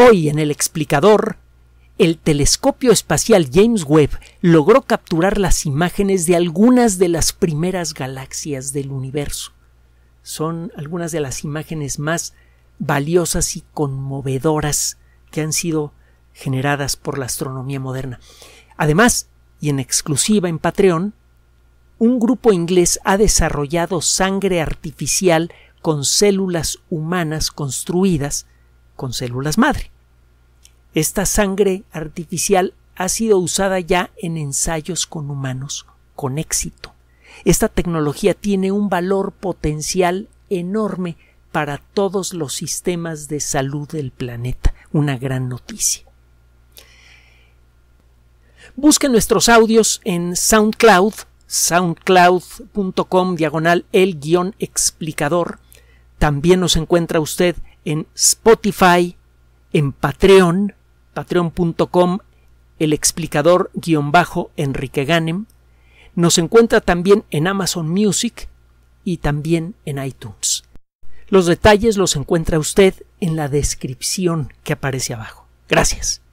Hoy en el explicador, el telescopio espacial James Webb logró capturar las imágenes de algunas de las primeras galaxias del universo. Son algunas de las imágenes más valiosas y conmovedoras que han sido generadas por la astronomía moderna. Además, y en exclusiva en Patreon, un grupo inglés ha desarrollado sangre artificial con células humanas construidas con células madre. Esta sangre artificial ha sido usada ya en ensayos con humanos con éxito. Esta tecnología tiene un valor potencial enorme para todos los sistemas de salud del planeta. Una gran noticia. Busquen nuestros audios en SoundCloud, soundcloud.com diagonal el guión explicador también nos encuentra usted en Spotify, en Patreon, patreon.com, el explicador bajo Enrique Ganem. Nos encuentra también en Amazon Music y también en iTunes. Los detalles los encuentra usted en la descripción que aparece abajo. Gracias.